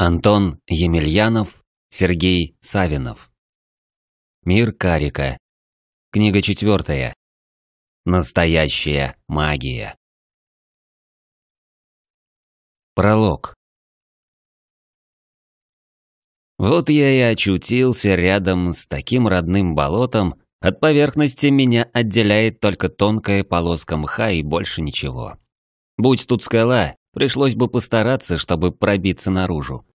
Антон Емельянов, Сергей Савинов. Мир Карика. Книга четвертая. Настоящая магия. Пролог. Вот я и очутился рядом с таким родным болотом, от поверхности меня отделяет только тонкая полоска мха и больше ничего. Будь тут скала, Пришлось бы постараться, чтобы пробиться наружу.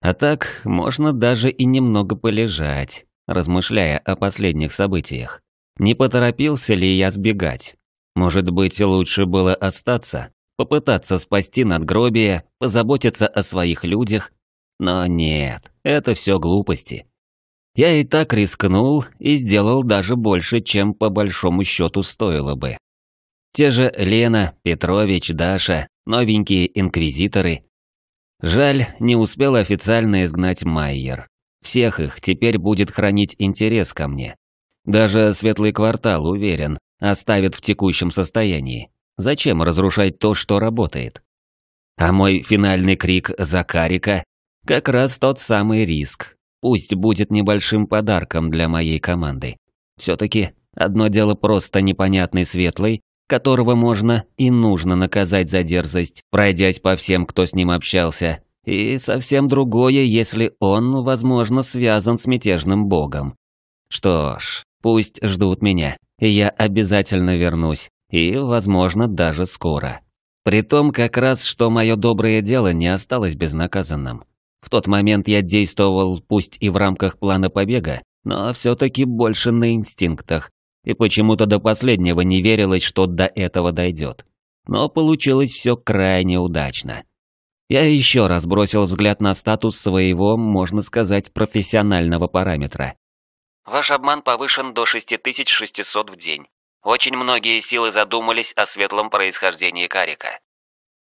А так, можно даже и немного полежать, размышляя о последних событиях. Не поторопился ли я сбегать? Может быть, лучше было остаться, попытаться спасти надгробие, позаботиться о своих людях? Но нет, это все глупости. Я и так рискнул и сделал даже больше, чем по большому счету стоило бы. Те же Лена, Петрович, Даша, новенькие инквизиторы. Жаль, не успел официально изгнать Майер. Всех их теперь будет хранить интерес ко мне. Даже Светлый Квартал, уверен, оставит в текущем состоянии. Зачем разрушать то, что работает? А мой финальный крик за Карика – как раз тот самый риск. Пусть будет небольшим подарком для моей команды. Все-таки одно дело просто непонятный Светлый, которого можно и нужно наказать за дерзость, пройдясь по всем, кто с ним общался, и совсем другое, если он, возможно, связан с мятежным богом. Что ж, пусть ждут меня, и я обязательно вернусь, и, возможно, даже скоро. Притом как раз, что мое доброе дело не осталось безнаказанным. В тот момент я действовал, пусть и в рамках плана побега, но все-таки больше на инстинктах, и почему-то до последнего не верилось, что до этого дойдет. Но получилось все крайне удачно. Я еще раз бросил взгляд на статус своего, можно сказать, профессионального параметра. Ваш обман повышен до 6600 в день. Очень многие силы задумались о светлом происхождении карика.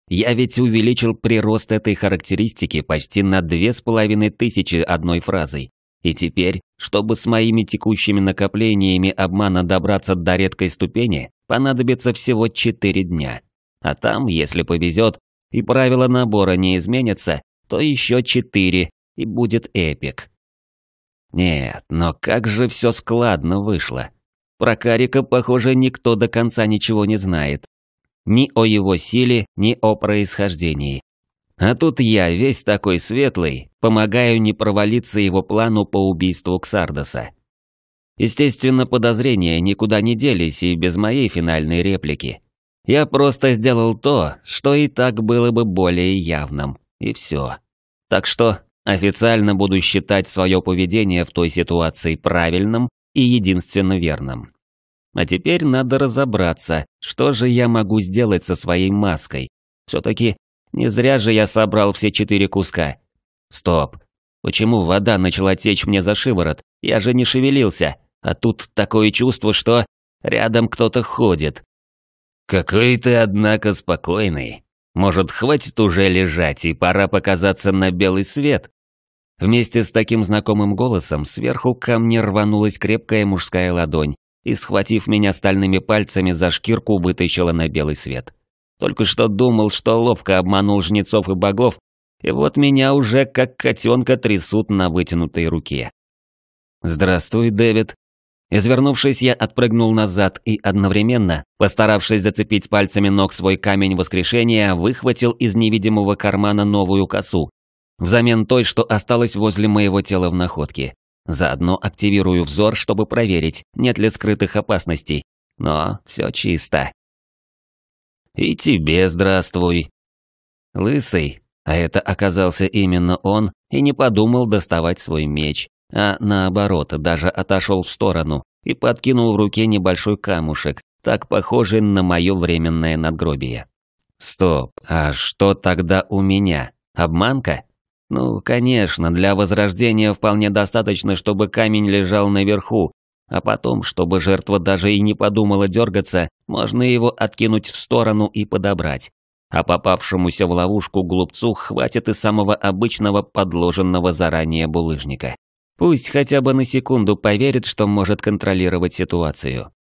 Я ведь увеличил прирост этой характеристики почти на две с половиной тысячи одной фразой, и теперь, чтобы с моими текущими накоплениями обмана добраться до редкой ступени, понадобится всего 4 дня. А там, если повезет, и правила набора не изменятся, то еще 4, и будет эпик. Нет, но как же все складно вышло. Про Карика, похоже, никто до конца ничего не знает. Ни о его силе, ни о происхождении. А тут я, весь такой светлый, помогаю не провалиться его плану по убийству Ксардоса. Естественно, подозрения никуда не делись и без моей финальной реплики. Я просто сделал то, что и так было бы более явным, и все. Так что официально буду считать свое поведение в той ситуации правильным и единственно верным. А теперь надо разобраться, что же я могу сделать со своей маской. Все-таки не зря же я собрал все четыре куска. Стоп. Почему вода начала течь мне за шиворот? Я же не шевелился. А тут такое чувство, что рядом кто-то ходит. Какой ты, однако, спокойный. Может, хватит уже лежать и пора показаться на белый свет? Вместе с таким знакомым голосом сверху ко мне рванулась крепкая мужская ладонь и, схватив меня стальными пальцами за шкирку, вытащила на белый свет. Только что думал, что ловко обманул жнецов и богов, и вот меня уже как котенка трясут на вытянутой руке. «Здравствуй, Дэвид». Извернувшись, я отпрыгнул назад и одновременно, постаравшись зацепить пальцами ног свой камень воскрешения, выхватил из невидимого кармана новую косу, взамен той, что осталась возле моего тела в находке. Заодно активирую взор, чтобы проверить, нет ли скрытых опасностей. Но все чисто. И тебе здравствуй. Лысый, а это оказался именно он, и не подумал доставать свой меч, а наоборот, даже отошел в сторону и подкинул в руке небольшой камушек, так похожий на мое временное надгробие. Стоп, а что тогда у меня? Обманка? Ну, конечно, для возрождения вполне достаточно, чтобы камень лежал наверху, а потом, чтобы жертва даже и не подумала дергаться, можно его откинуть в сторону и подобрать. А попавшемуся в ловушку глупцу хватит и самого обычного подложенного заранее булыжника. Пусть хотя бы на секунду поверит, что может контролировать ситуацию.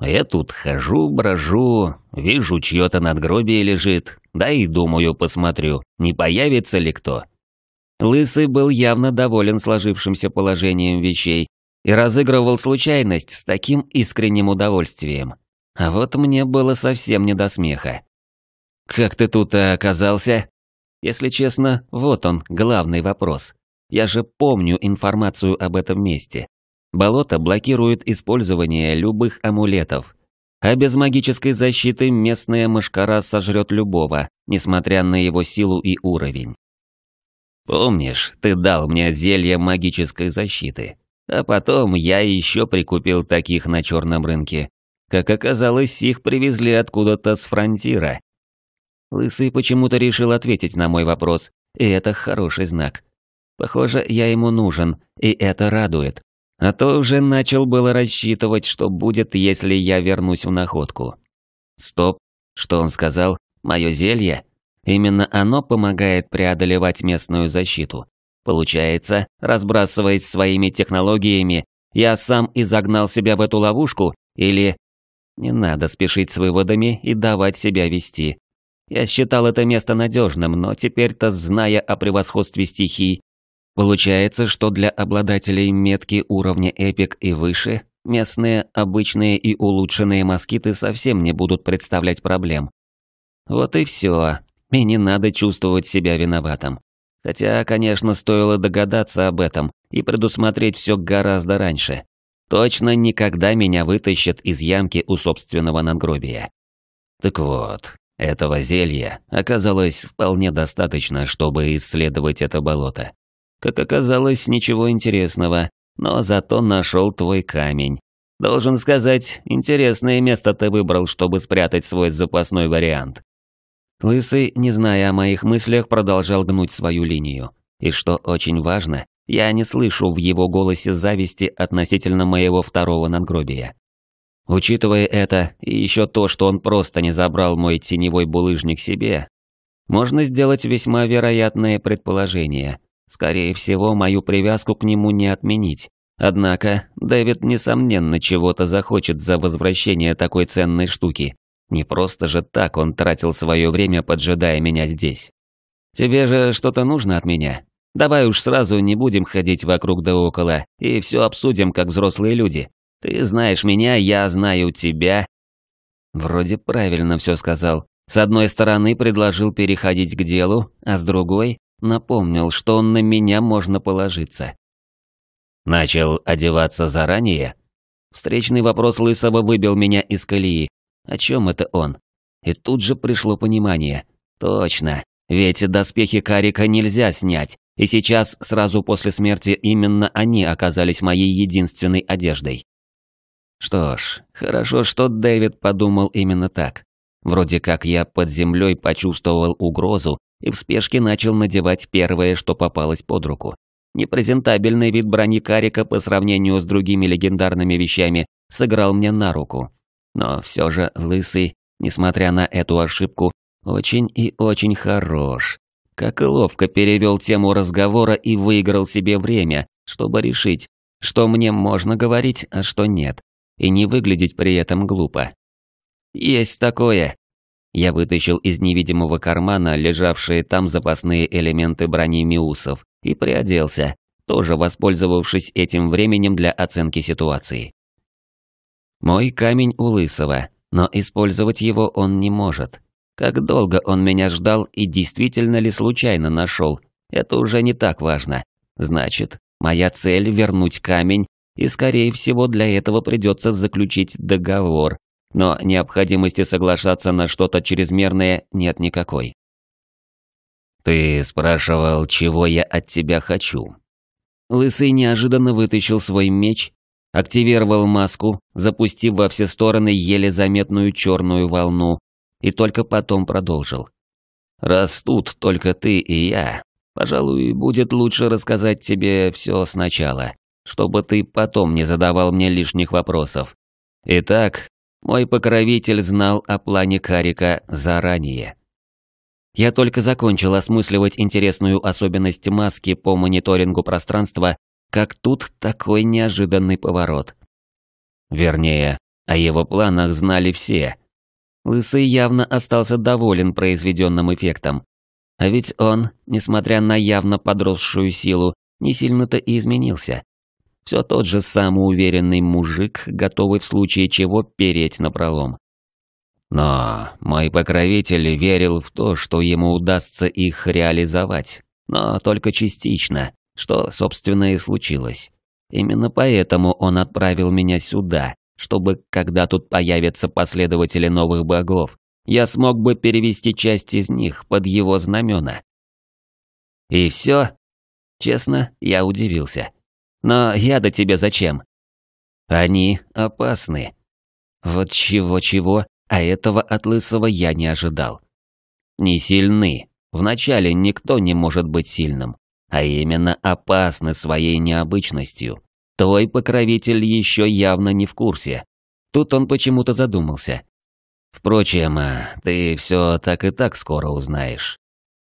Я тут хожу, брожу, вижу, чье-то надгробие лежит, да и думаю, посмотрю, не появится ли кто. Лысый был явно доволен сложившимся положением вещей, и разыгрывал случайность с таким искренним удовольствием. А вот мне было совсем не до смеха. «Как ты тут оказался?» Если честно, вот он, главный вопрос. Я же помню информацию об этом месте. Болото блокирует использование любых амулетов. А без магической защиты местная мышкара сожрет любого, несмотря на его силу и уровень. Помнишь, ты дал мне зелье магической защиты? А потом я еще прикупил таких на черном рынке. Как оказалось, их привезли откуда-то с фронтира. Лысый почему-то решил ответить на мой вопрос, и это хороший знак. Похоже, я ему нужен, и это радует. А то уже начал было рассчитывать, что будет, если я вернусь в находку. Стоп, что он сказал? Мое зелье? Именно оно помогает преодолевать местную защиту. Получается, разбрасываясь своими технологиями, я сам и загнал себя в эту ловушку, или... Не надо спешить с выводами и давать себя вести. Я считал это место надежным, но теперь-то, зная о превосходстве стихий, получается, что для обладателей метки уровня эпик и выше, местные, обычные и улучшенные москиты совсем не будут представлять проблем. Вот и все, и не надо чувствовать себя виноватым. Хотя, конечно, стоило догадаться об этом и предусмотреть все гораздо раньше. Точно никогда меня вытащат из ямки у собственного надгробия. Так вот, этого зелья оказалось вполне достаточно, чтобы исследовать это болото. Как оказалось, ничего интересного, но зато нашел твой камень. Должен сказать, интересное место ты выбрал, чтобы спрятать свой запасной вариант. Лысый, не зная о моих мыслях, продолжал гнуть свою линию. И что очень важно, я не слышу в его голосе зависти относительно моего второго надгробия. Учитывая это, и еще то, что он просто не забрал мой теневой булыжник себе, можно сделать весьма вероятное предположение. Скорее всего, мою привязку к нему не отменить. Однако, Дэвид, несомненно, чего-то захочет за возвращение такой ценной штуки. Не просто же так он тратил свое время, поджидая меня здесь. «Тебе же что-то нужно от меня? Давай уж сразу не будем ходить вокруг да около и все обсудим, как взрослые люди. Ты знаешь меня, я знаю тебя». Вроде правильно все сказал. С одной стороны предложил переходить к делу, а с другой напомнил, что на меня можно положиться. Начал одеваться заранее? Встречный вопрос Лысого выбил меня из колеи. О чем это он? И тут же пришло понимание. Точно. Ведь доспехи Карика нельзя снять. И сейчас, сразу после смерти, именно они оказались моей единственной одеждой. Что ж, хорошо, что Дэвид подумал именно так. Вроде как я под землей почувствовал угрозу и в спешке начал надевать первое, что попалось под руку. Непрезентабельный вид брони Карика по сравнению с другими легендарными вещами сыграл мне на руку. Но все же Лысый, несмотря на эту ошибку, очень и очень хорош. Как и ловко перевел тему разговора и выиграл себе время, чтобы решить, что мне можно говорить, а что нет, и не выглядеть при этом глупо. «Есть такое!» Я вытащил из невидимого кармана лежавшие там запасные элементы брони Миусов и приоделся, тоже воспользовавшись этим временем для оценки ситуации. Мой камень у Лысого, но использовать его он не может. Как долго он меня ждал и действительно ли случайно нашел, это уже не так важно. Значит, моя цель – вернуть камень, и, скорее всего, для этого придется заключить договор. Но необходимости соглашаться на что-то чрезмерное нет никакой. «Ты спрашивал, чего я от тебя хочу?» Лысый неожиданно вытащил свой меч Активировал маску, запустив во все стороны еле заметную черную волну, и только потом продолжил. "Растут только ты и я, пожалуй, будет лучше рассказать тебе все сначала, чтобы ты потом не задавал мне лишних вопросов. Итак, мой покровитель знал о плане Карика заранее». Я только закончил осмысливать интересную особенность маски по мониторингу пространства, как тут такой неожиданный поворот. Вернее, о его планах знали все. Лысый явно остался доволен произведенным эффектом. А ведь он, несмотря на явно подросшую силу, не сильно-то и изменился. Все тот же самоуверенный мужик, готовый в случае чего переть напролом. Но мой покровитель верил в то, что ему удастся их реализовать, но только частично. Что, собственно, и случилось. Именно поэтому он отправил меня сюда, чтобы, когда тут появятся последователи новых богов, я смог бы перевести часть из них под его знамена. И все? Честно, я удивился. Но я-то тебе зачем? Они опасны. Вот чего-чего, а этого от Лысого я не ожидал. Не сильны. Вначале никто не может быть сильным а именно опасны своей необычностью. Твой покровитель еще явно не в курсе. Тут он почему-то задумался. Впрочем, а, ты все так и так скоро узнаешь.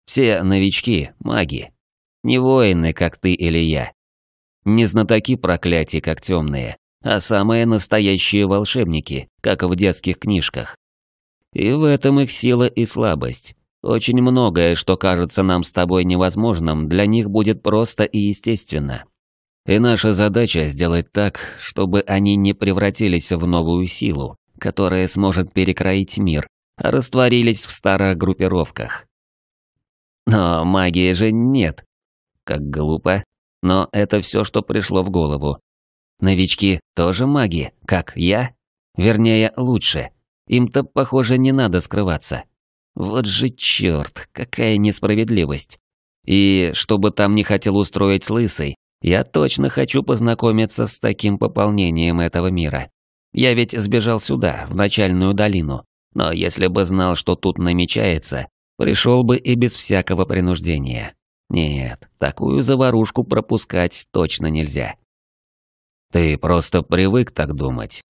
Все новички – маги. Не воины, как ты или я. Не знатоки проклятий, как темные, а самые настоящие волшебники, как в детских книжках. И в этом их сила и слабость. Очень многое, что кажется нам с тобой невозможным, для них будет просто и естественно. И наша задача сделать так, чтобы они не превратились в новую силу, которая сможет перекроить мир, а растворились в старых группировках. Но магии же нет. Как глупо. Но это все, что пришло в голову. Новички тоже маги, как я. Вернее, лучше. Им-то, похоже, не надо скрываться. Вот же черт, какая несправедливость. И чтобы там не хотел устроить Лысый, я точно хочу познакомиться с таким пополнением этого мира. Я ведь сбежал сюда, в начальную долину, но если бы знал, что тут намечается, пришел бы и без всякого принуждения. Нет, такую заварушку пропускать точно нельзя. Ты просто привык так думать.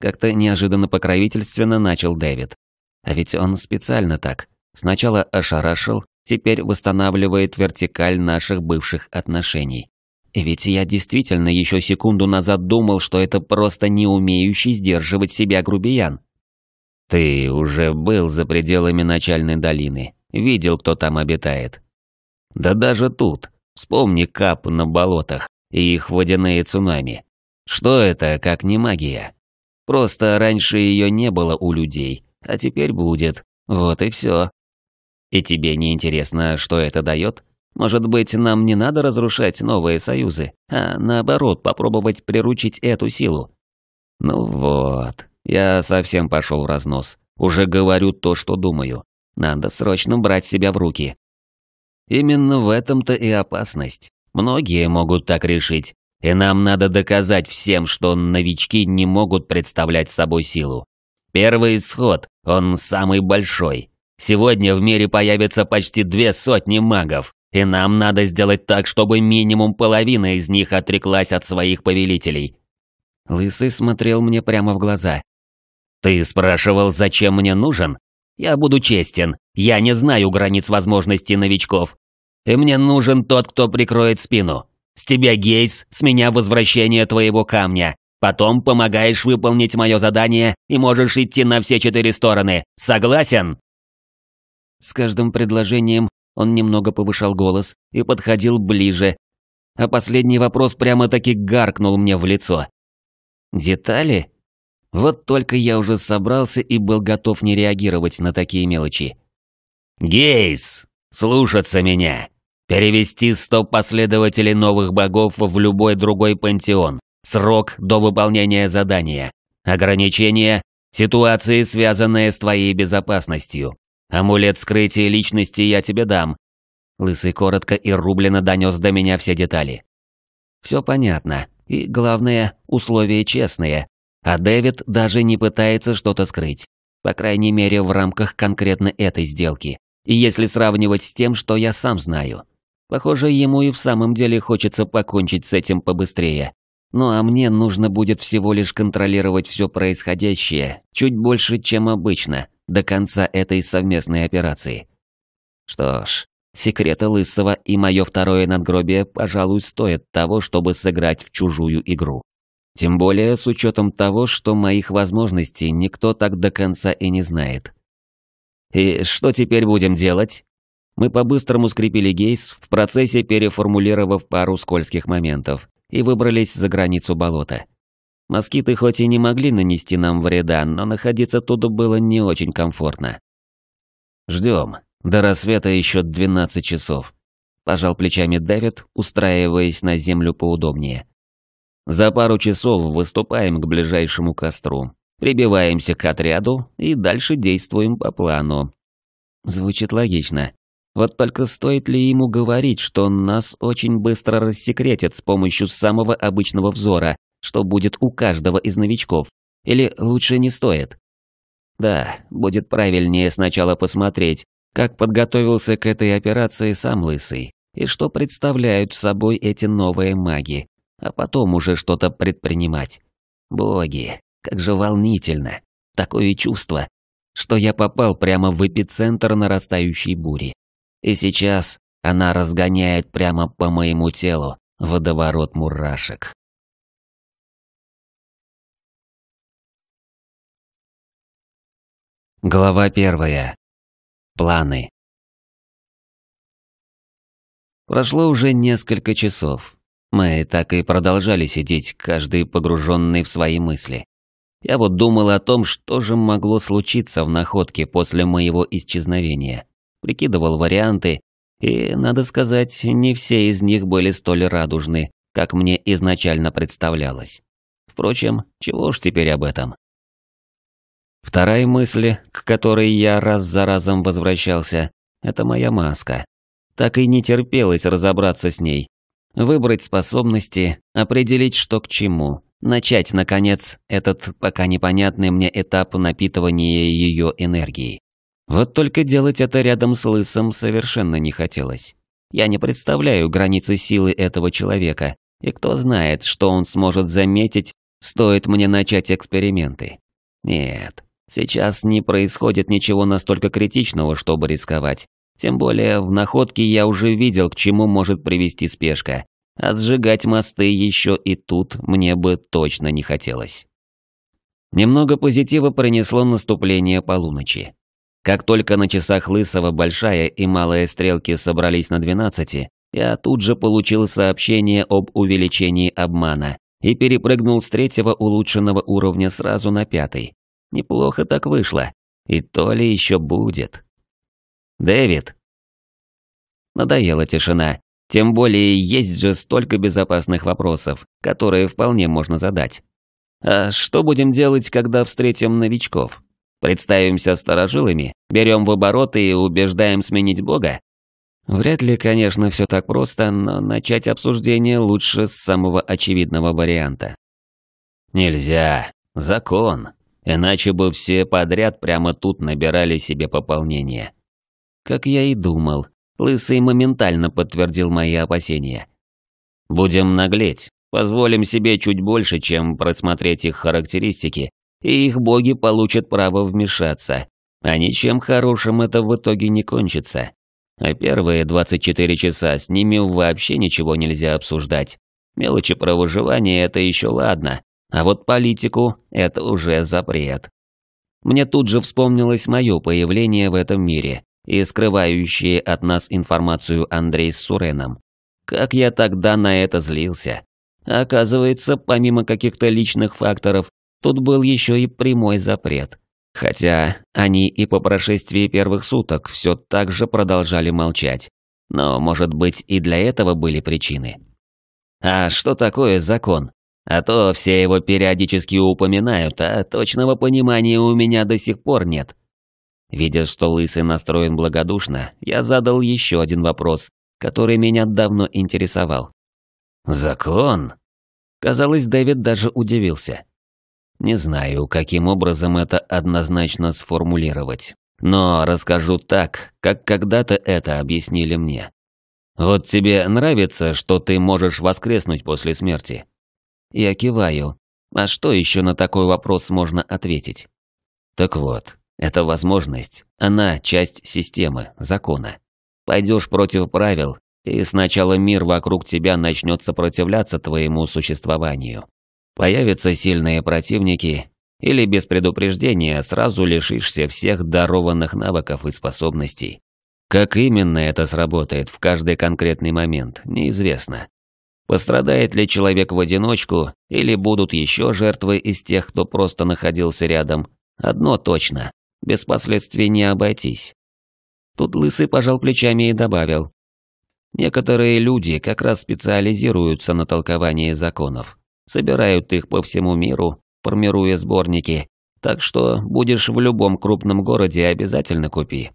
Как-то неожиданно покровительственно начал Дэвид, а ведь он специально так. Сначала ошарашил, теперь восстанавливает вертикаль наших бывших отношений. И ведь я действительно еще секунду назад думал, что это просто не умеющий сдерживать себя грубиян. Ты уже был за пределами начальной долины, видел, кто там обитает. Да даже тут, вспомни кап на болотах и их водяные цунами. Что это, как не магия? Просто раньше ее не было у людей, а теперь будет. Вот и все. И тебе не интересно, что это дает? Может быть, нам не надо разрушать новые союзы, а наоборот, попробовать приручить эту силу? Ну вот, я совсем пошел в разнос. Уже говорю то, что думаю. Надо срочно брать себя в руки. Именно в этом-то и опасность. Многие могут так решить. И нам надо доказать всем, что новички не могут представлять собой силу. Первый исход, он самый большой. Сегодня в мире появится почти две сотни магов, и нам надо сделать так, чтобы минимум половина из них отреклась от своих повелителей. Лысый смотрел мне прямо в глаза. Ты спрашивал, зачем мне нужен? Я буду честен, я не знаю границ возможностей новичков. И мне нужен тот, кто прикроет спину. С тебя гейс, с меня возвращение твоего камня. Потом помогаешь выполнить мое задание и можешь идти на все четыре стороны. Согласен?» С каждым предложением он немного повышал голос и подходил ближе. А последний вопрос прямо-таки гаркнул мне в лицо. «Детали?» Вот только я уже собрался и был готов не реагировать на такие мелочи. «Гейс! Слушаться меня! Перевести сто последователей новых богов в любой другой пантеон срок до выполнения задания, ограничения, ситуации, связанные с твоей безопасностью. Амулет скрытия личности я тебе дам». Лысый коротко и рублено донес до меня все детали. Все понятно. И главное, условия честные. А Дэвид даже не пытается что-то скрыть. По крайней мере, в рамках конкретно этой сделки. И если сравнивать с тем, что я сам знаю. Похоже, ему и в самом деле хочется покончить с этим побыстрее. Ну а мне нужно будет всего лишь контролировать все происходящее чуть больше, чем обычно, до конца этой совместной операции. Что ж, секреты Лысого и мое второе надгробие, пожалуй, стоят того, чтобы сыграть в чужую игру. Тем более с учетом того, что моих возможностей никто так до конца и не знает. И что теперь будем делать? Мы по-быстрому скрепили гейс, в процессе переформулировав пару скользких моментов и выбрались за границу болота. Москиты хоть и не могли нанести нам вреда, но находиться туда было не очень комфортно. «Ждем. До рассвета еще 12 часов», – пожал плечами Дэвид, устраиваясь на землю поудобнее. «За пару часов выступаем к ближайшему костру, прибиваемся к отряду и дальше действуем по плану». Звучит логично. Вот только стоит ли ему говорить, что нас очень быстро рассекретят с помощью самого обычного взора, что будет у каждого из новичков? Или лучше не стоит? Да, будет правильнее сначала посмотреть, как подготовился к этой операции сам Лысый, и что представляют собой эти новые маги, а потом уже что-то предпринимать. Боги, как же волнительно. Такое чувство, что я попал прямо в эпицентр нарастающей бури. И сейчас она разгоняет прямо по моему телу водоворот мурашек. Глава первая. Планы. Прошло уже несколько часов. Мы так и продолжали сидеть, каждый погруженный в свои мысли. Я вот думал о том, что же могло случиться в находке после моего исчезновения прикидывал варианты, и, надо сказать, не все из них были столь радужны, как мне изначально представлялось. Впрочем, чего ж теперь об этом? Вторая мысль, к которой я раз за разом возвращался, это моя маска. Так и не терпелось разобраться с ней. Выбрать способности, определить, что к чему. Начать, наконец, этот пока непонятный мне этап напитывания ее энергией. Вот только делать это рядом с Лысым совершенно не хотелось. Я не представляю границы силы этого человека, и кто знает, что он сможет заметить, стоит мне начать эксперименты. Нет, сейчас не происходит ничего настолько критичного, чтобы рисковать. Тем более, в находке я уже видел, к чему может привести спешка. А сжигать мосты еще и тут мне бы точно не хотелось. Немного позитива принесло наступление полуночи. Как только на часах Лысого большая и малая стрелки собрались на 12, я тут же получил сообщение об увеличении обмана и перепрыгнул с третьего улучшенного уровня сразу на пятый. Неплохо так вышло. И то ли еще будет. Дэвид. Надоела тишина. Тем более есть же столько безопасных вопросов, которые вполне можно задать. А что будем делать, когда встретим новичков? Представимся старожилами, берем в обороты и убеждаем сменить Бога? Вряд ли, конечно, все так просто, но начать обсуждение лучше с самого очевидного варианта. Нельзя. Закон. Иначе бы все подряд прямо тут набирали себе пополнение. Как я и думал, Лысый моментально подтвердил мои опасения. Будем наглеть, позволим себе чуть больше, чем просмотреть их характеристики, и их боги получат право вмешаться. А ничем хорошим это в итоге не кончится. А первые 24 часа с ними вообще ничего нельзя обсуждать. Мелочи про выживание – это еще ладно, а вот политику – это уже запрет. Мне тут же вспомнилось мое появление в этом мире и скрывающие от нас информацию Андрей с Суреном. Как я тогда на это злился. Оказывается, помимо каких-то личных факторов, Тут был еще и прямой запрет. Хотя они и по прошествии первых суток все так же продолжали молчать. Но, может быть, и для этого были причины. А что такое закон? А то все его периодически упоминают, а точного понимания у меня до сих пор нет. Видя, что Лысый настроен благодушно, я задал еще один вопрос, который меня давно интересовал. «Закон?» Казалось, Дэвид даже удивился. Не знаю, каким образом это однозначно сформулировать. Но расскажу так, как когда-то это объяснили мне. Вот тебе нравится, что ты можешь воскреснуть после смерти? Я киваю. А что еще на такой вопрос можно ответить? Так вот, это возможность, она часть системы, закона. Пойдешь против правил, и сначала мир вокруг тебя начнет сопротивляться твоему существованию. Появятся сильные противники, или без предупреждения сразу лишишься всех дарованных навыков и способностей. Как именно это сработает в каждый конкретный момент, неизвестно. Пострадает ли человек в одиночку, или будут еще жертвы из тех, кто просто находился рядом, одно точно, без последствий не обойтись. Тут Лысый пожал плечами и добавил. Некоторые люди как раз специализируются на толковании законов. Собирают их по всему миру, формируя сборники. Так что будешь в любом крупном городе, обязательно купи.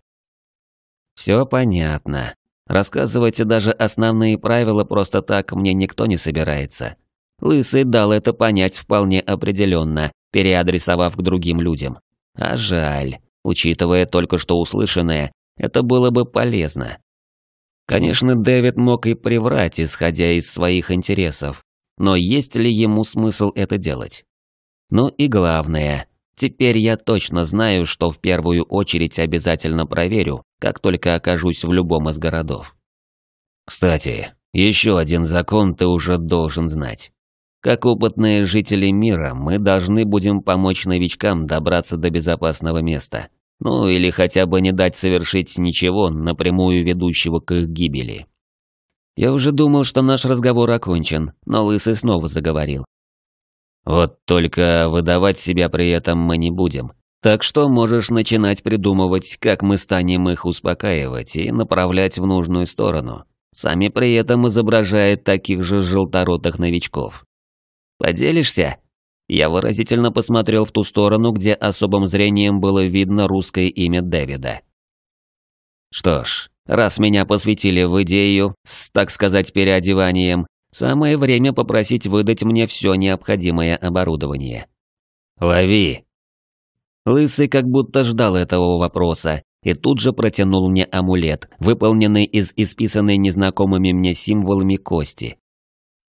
Все понятно. Рассказывайте даже основные правила просто так мне никто не собирается. Лысый дал это понять вполне определенно, переадресовав к другим людям. А жаль, учитывая только что услышанное, это было бы полезно. Конечно, Дэвид мог и приврать, исходя из своих интересов, но есть ли ему смысл это делать? Ну и главное, теперь я точно знаю, что в первую очередь обязательно проверю, как только окажусь в любом из городов. Кстати, еще один закон ты уже должен знать. Как опытные жители мира, мы должны будем помочь новичкам добраться до безопасного места. Ну или хотя бы не дать совершить ничего, напрямую ведущего к их гибели. Я уже думал, что наш разговор окончен, но Лысый снова заговорил. «Вот только выдавать себя при этом мы не будем. Так что можешь начинать придумывать, как мы станем их успокаивать и направлять в нужную сторону, сами при этом изображая таких же желторотых новичков. Поделишься?» Я выразительно посмотрел в ту сторону, где особым зрением было видно русское имя Дэвида. Что ж, Раз меня посвятили в идею с, так сказать, переодеванием, самое время попросить выдать мне все необходимое оборудование. «Лови!» Лысый как будто ждал этого вопроса и тут же протянул мне амулет, выполненный из исписанной незнакомыми мне символами кости.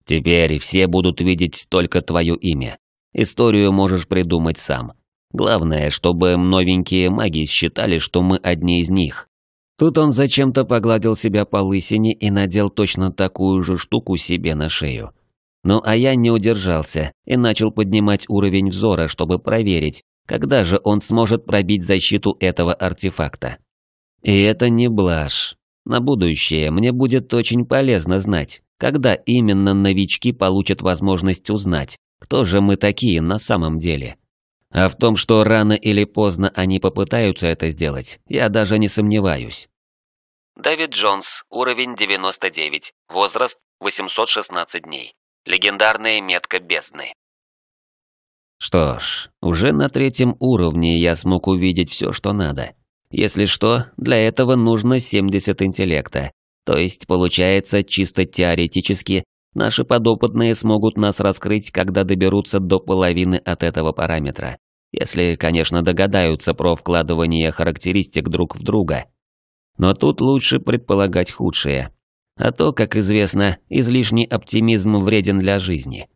«Теперь все будут видеть только твое имя. Историю можешь придумать сам. Главное, чтобы новенькие маги считали, что мы одни из них. Тут он зачем-то погладил себя по лысине и надел точно такую же штуку себе на шею. Ну а я не удержался и начал поднимать уровень взора, чтобы проверить, когда же он сможет пробить защиту этого артефакта. И это не блажь. На будущее мне будет очень полезно знать, когда именно новички получат возможность узнать, кто же мы такие на самом деле. А в том, что рано или поздно они попытаются это сделать, я даже не сомневаюсь. Дэвид Джонс, уровень 99, возраст 816 дней. Легендарная метка бездны. Что ж, уже на третьем уровне я смог увидеть все, что надо. Если что, для этого нужно 70 интеллекта. То есть, получается, чисто теоретически, Наши подопытные смогут нас раскрыть, когда доберутся до половины от этого параметра. Если, конечно, догадаются про вкладывание характеристик друг в друга. Но тут лучше предполагать худшее. А то, как известно, излишний оптимизм вреден для жизни.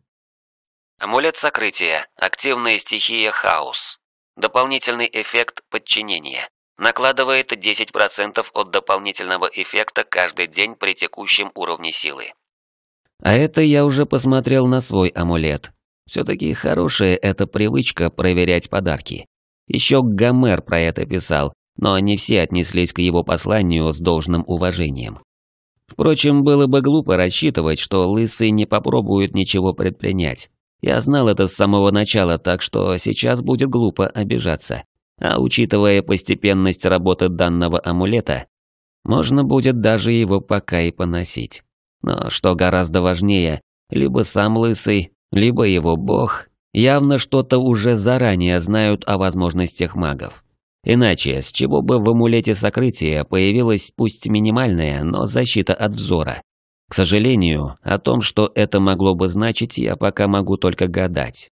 Амулет сокрытия. Активная стихия хаос. Дополнительный эффект подчинения. Накладывает 10% от дополнительного эффекта каждый день при текущем уровне силы. А это я уже посмотрел на свой амулет. Все-таки хорошая эта привычка проверять подарки. Еще Гомер про это писал, но не все отнеслись к его посланию с должным уважением. Впрочем, было бы глупо рассчитывать, что лысый не попробует ничего предпринять. Я знал это с самого начала, так что сейчас будет глупо обижаться. А учитывая постепенность работы данного амулета, можно будет даже его пока и поносить. Но что гораздо важнее, либо сам Лысый, либо его бог явно что-то уже заранее знают о возможностях магов. Иначе, с чего бы в амулете сокрытия появилась пусть минимальная, но защита от взора? К сожалению, о том, что это могло бы значить, я пока могу только гадать.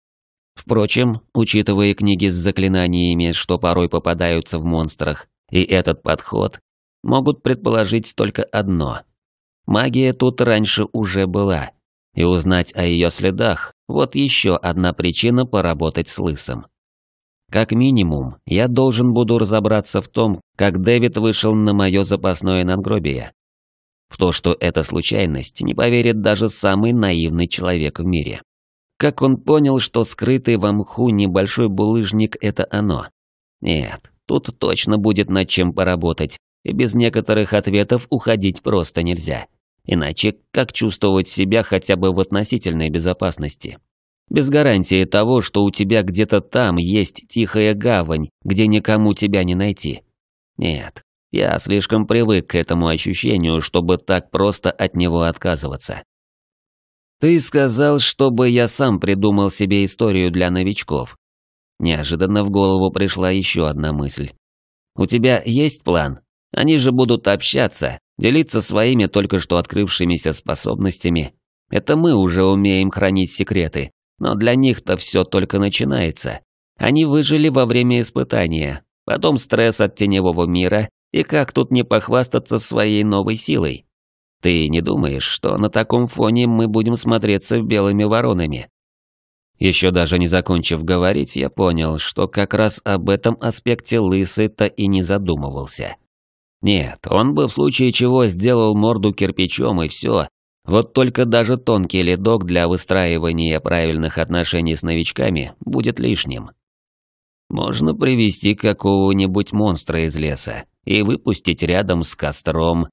Впрочем, учитывая книги с заклинаниями, что порой попадаются в монстрах, и этот подход, могут предположить только одно – Магия тут раньше уже была. И узнать о ее следах – вот еще одна причина поработать с лысым. Как минимум, я должен буду разобраться в том, как Дэвид вышел на мое запасное надгробие. В то, что это случайность, не поверит даже самый наивный человек в мире. Как он понял, что скрытый в мху небольшой булыжник – это оно? Нет, Тут точно будет над чем поработать, и без некоторых ответов уходить просто нельзя. Иначе как чувствовать себя хотя бы в относительной безопасности? Без гарантии того, что у тебя где-то там есть тихая гавань, где никому тебя не найти. Нет, я слишком привык к этому ощущению, чтобы так просто от него отказываться. Ты сказал, чтобы я сам придумал себе историю для новичков, Неожиданно в голову пришла еще одна мысль. «У тебя есть план? Они же будут общаться, делиться своими только что открывшимися способностями. Это мы уже умеем хранить секреты, но для них-то все только начинается. Они выжили во время испытания, потом стресс от теневого мира, и как тут не похвастаться своей новой силой? Ты не думаешь, что на таком фоне мы будем смотреться белыми воронами? Еще даже не закончив говорить, я понял, что как раз об этом аспекте Лысый-то и не задумывался. Нет, он бы в случае чего сделал морду кирпичом и все. Вот только даже тонкий ледок для выстраивания правильных отношений с новичками будет лишним. Можно привести какого-нибудь монстра из леса и выпустить рядом с костром.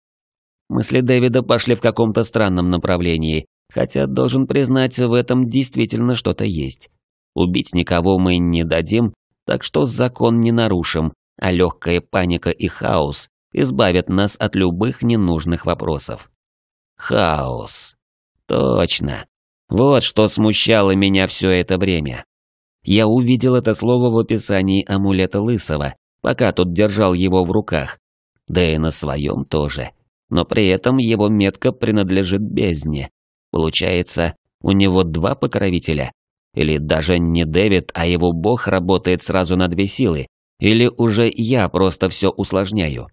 Мысли Дэвида пошли в каком-то странном направлении, Хотя, должен признать, в этом действительно что-то есть. Убить никого мы не дадим, так что закон не нарушим, а легкая паника и хаос избавят нас от любых ненужных вопросов. Хаос. Точно. Вот что смущало меня все это время. Я увидел это слово в описании амулета Лысого, пока тот держал его в руках. Да и на своем тоже. Но при этом его метка принадлежит бездне, Получается, у него два покровителя. Или даже не Дэвид, а его бог работает сразу на две силы. Или уже я просто все усложняю.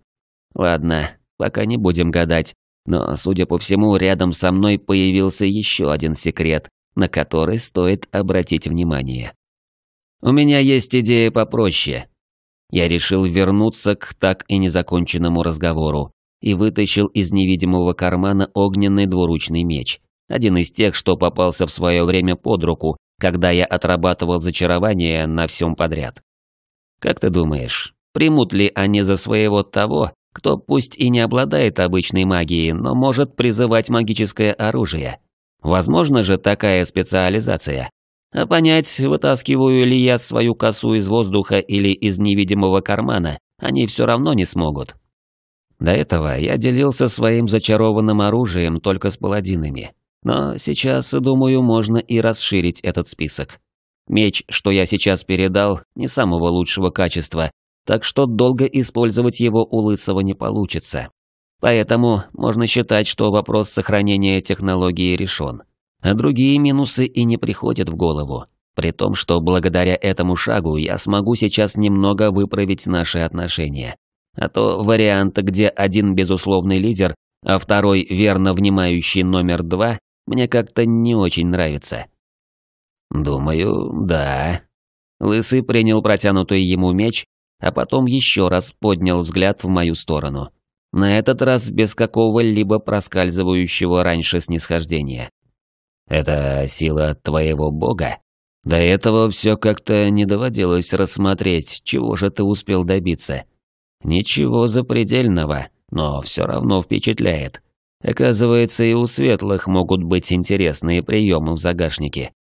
Ладно, пока не будем гадать. Но, судя по всему, рядом со мной появился еще один секрет, на который стоит обратить внимание. У меня есть идея попроще. Я решил вернуться к так и незаконченному разговору и вытащил из невидимого кармана огненный двуручный меч. Один из тех, что попался в свое время под руку, когда я отрабатывал зачарование на всем подряд. Как ты думаешь, примут ли они за своего того, кто пусть и не обладает обычной магией, но может призывать магическое оружие? Возможно же такая специализация. А понять, вытаскиваю ли я свою косу из воздуха или из невидимого кармана, они все равно не смогут. До этого я делился своим зачарованным оружием только с паладинами. Но сейчас, думаю, можно и расширить этот список. Меч, что я сейчас передал, не самого лучшего качества, так что долго использовать его у Лысого не получится. Поэтому можно считать, что вопрос сохранения технологии решен. А другие минусы и не приходят в голову. При том, что благодаря этому шагу я смогу сейчас немного выправить наши отношения. А то варианта, где один безусловный лидер, а второй верно внимающий номер два, мне как-то не очень нравится». «Думаю, да». Лысый принял протянутый ему меч, а потом еще раз поднял взгляд в мою сторону. На этот раз без какого-либо проскальзывающего раньше снисхождения. «Это сила твоего бога? До этого все как-то не доводилось рассмотреть, чего же ты успел добиться. Ничего запредельного, но все равно впечатляет». Оказывается, и у светлых могут быть интересные приемы в загашнике.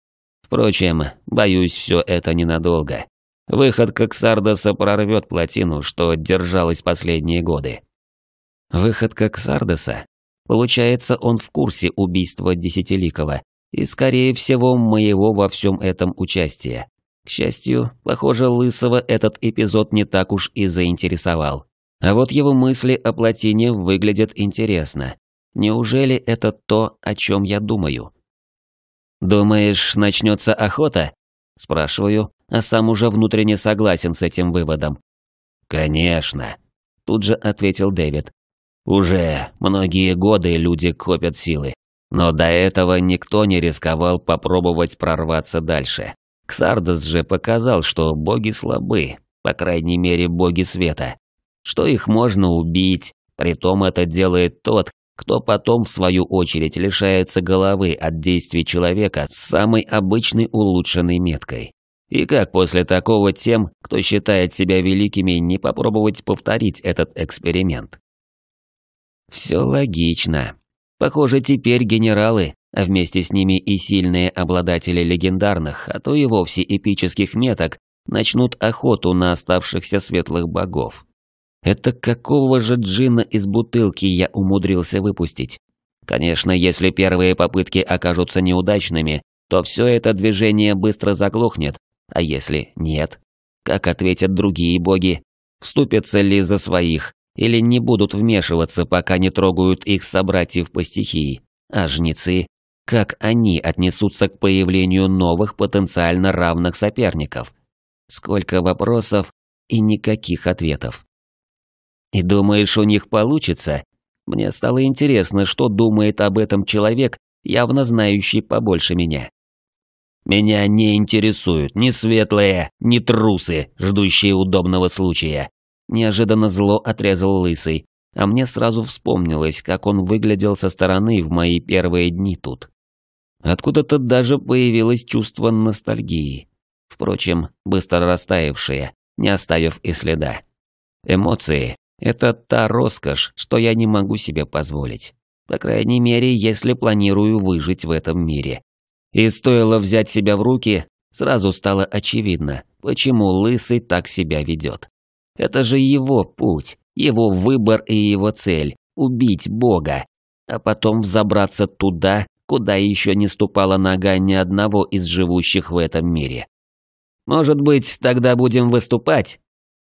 Впрочем, боюсь, все это ненадолго. Выход как Сардоса прорвет плотину, что держалась последние годы. Выход как Сардоса. Получается, он в курсе убийства Десятиликова, и, скорее всего, моего во всем этом участия. К счастью, похоже, Лысого этот эпизод не так уж и заинтересовал. А вот его мысли о плотине выглядят интересно. Неужели это то, о чем я думаю? «Думаешь, начнется охота?» Спрашиваю, а сам уже внутренне согласен с этим выводом. «Конечно», – тут же ответил Дэвид. «Уже многие годы люди копят силы, но до этого никто не рисковал попробовать прорваться дальше. Ксардос же показал, что боги слабы, по крайней мере боги света, что их можно убить, При том это делает тот, кто потом, в свою очередь, лишается головы от действий человека с самой обычной улучшенной меткой. И как после такого тем, кто считает себя великими, не попробовать повторить этот эксперимент? Все логично. Похоже, теперь генералы, а вместе с ними и сильные обладатели легендарных, а то и вовсе эпических меток, начнут охоту на оставшихся светлых богов. Это какого же джина из бутылки я умудрился выпустить? Конечно, если первые попытки окажутся неудачными, то все это движение быстро заглохнет, а если нет? Как ответят другие боги? Вступятся ли за своих? Или не будут вмешиваться, пока не трогают их собратьев по стихии? А жнецы? Как они отнесутся к появлению новых потенциально равных соперников? Сколько вопросов и никаких ответов. И думаешь, у них получится? Мне стало интересно, что думает об этом человек, явно знающий побольше меня. Меня не интересуют ни светлые, ни трусы, ждущие удобного случая. Неожиданно зло отрезал лысый, а мне сразу вспомнилось, как он выглядел со стороны в мои первые дни тут. Откуда-то даже появилось чувство ностальгии. Впрочем, быстро растаявшее, не оставив и следа. Эмоции, это та роскошь, что я не могу себе позволить. По крайней мере, если планирую выжить в этом мире. И стоило взять себя в руки, сразу стало очевидно, почему Лысый так себя ведет. Это же его путь, его выбор и его цель – убить Бога, а потом взобраться туда, куда еще не ступала нога ни одного из живущих в этом мире. «Может быть, тогда будем выступать?»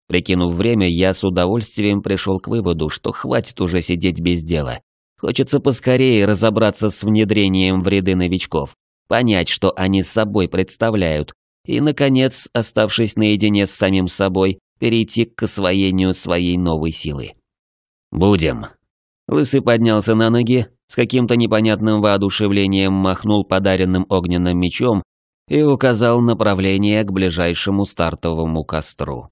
Прикинув время, я с удовольствием пришел к выводу, что хватит уже сидеть без дела. Хочется поскорее разобраться с внедрением в ряды новичков, понять, что они с собой представляют, и, наконец, оставшись наедине с самим собой, перейти к освоению своей новой силы. «Будем». Лысый поднялся на ноги, с каким-то непонятным воодушевлением махнул подаренным огненным мечом и указал направление к ближайшему стартовому костру.